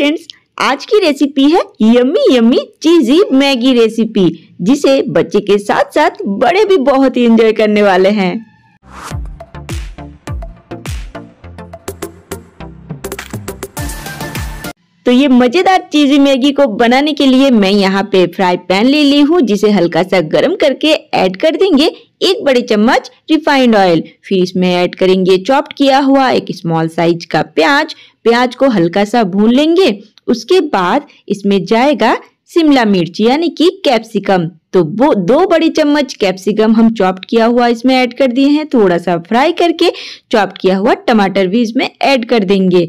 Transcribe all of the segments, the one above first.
friends आज की recipe है yummy yummy cheesy Maggi recipe जिसे बच्चे के साथ साथ बड़े भी बहुत ही एंजॉय करने वाले हैं तो ये मज़ेदार चीज़ी मैगी को बनाने के लिए मैं यहाँ पे फ्राई पैन ले ली हूँ जिसे हल्का सा गर्म करके ऐड कर देंगे एक बड़े चम्मच रिफाइंड ऑयल फिर इसमें ऐड करेंगे चॉप्ड किया हुआ एक स्मॉल साइज का प्याज प्याज को हल्का सा भून लेंगे उसके बाद इसमें जाएगा शिमला मिर्च यानी कि कैप्सिकम तो वो दो बड़े चम्मच कैप्सिकम हम चॉप्ट किया हुआ इसमें ऐड कर दिए हैं थोड़ा सा फ्राई करके चॉप्ट किया हुआ टमाटर भी इसमें ऐड कर देंगे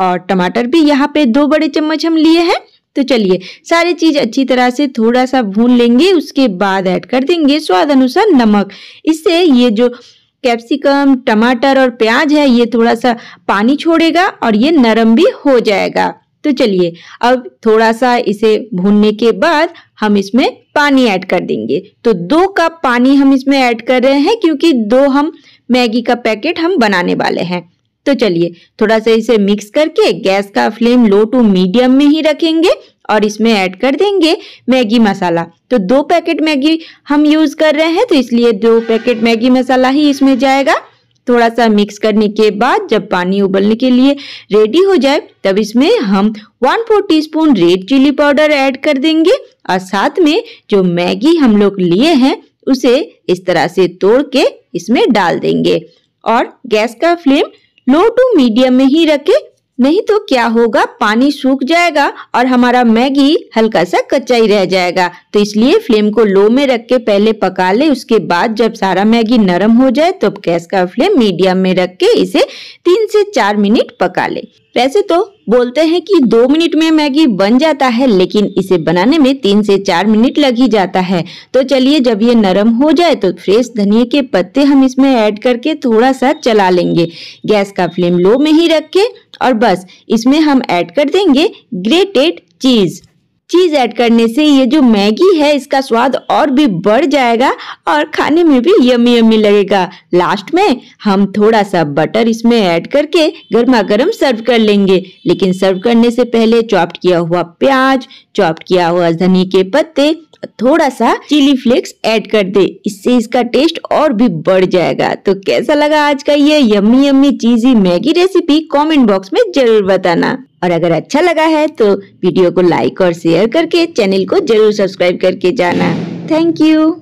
और टमाटर भी यहाँ पे दो बड़े चम्मच हम लिए हैं तो चलिए सारी चीज़ अच्छी तरह से थोड़ा सा भून लेंगे उसके बाद ऐड कर देंगे स्वाद अनुसार नमक इससे ये जो कैप्सिकम टमाटर और प्याज है ये थोड़ा सा पानी छोड़ेगा और ये नरम भी हो जाएगा तो चलिए अब थोड़ा सा इसे भूनने के बाद हम इसमें पानी ऐड कर देंगे तो दो कप पानी हम इसमें ऐड कर रहे हैं क्योंकि दो हम मैगी का पैकेट हम बनाने वाले हैं तो चलिए थोड़ा सा इसे मिक्स करके गैस का फ्लेम लो टू मीडियम में ही रखेंगे और इसमें ऐड कर देंगे मैगी मसाला तो दो पैकेट मैगी हम यूज़ कर रहे हैं तो इसलिए दो पैकेट मैगी मसाला ही इसमें जाएगा थोड़ा सा मिक्स करने के बाद जब पानी उबलने के लिए रेडी हो जाए तब इसमें हम one four teaspoon red chilli powder add कर देंगे और साथ में जो मैगी हम लोग लिए हैं उसे इस तरह से तोड़ के इसमें डाल देंगे और गैस का फ्लेम लो टू मीडियम में ही रखें नहीं तो क्या होगा पानी सूख जाएगा और हमारा मैगी हल्का सा कच्चा ही रह जाएगा तो इसलिए फ्लेम को लो में रख के पहले पका ले उसके बाद जब सारा मैगी नरम हो जाए तो गैस का फ्लेम मीडियम में रख के इसे तीन से चार मिनट पका ले वैसे तो बोलते हैं कि दो मिनट में मैगी बन जाता है लेकिन इसे बनाने में तीन से चार मिनट लग ही जाता है तो चलिए जब ये नरम हो जाए तो फ्रेश धनिए के पत्ते हम इसमें ऐड करके थोड़ा सा चला लेंगे गैस का फ्लेम लो में ही रख के और बस इसमें हम ऐड कर देंगे ग्रेटेड चीज़ चीज ऐड करने से ये जो मैगी है इसका स्वाद और भी बढ़ जाएगा और खाने में भी यमी यमी लगेगा लास्ट में हम थोड़ा सा बटर इसमें ऐड करके गर्मा गर्म सर्व कर लेंगे लेकिन सर्व करने से पहले चॉप्ड किया हुआ प्याज चॉप्ड किया हुआ धनी के पत्ते थोड़ा सा चिली फ्लेक्स ऐड कर दे इससे इसका टेस्ट और भी बढ़ जाएगा तो कैसा लगा आज का ये yummy yummy cheesy Maggi recipe comment box में जरूर बताना और अगर अच्छा लगा है तो वीडियो को लाइक और शेयर करके चैनल को जरूर सब्सक्राइब करके जाना थैंक यू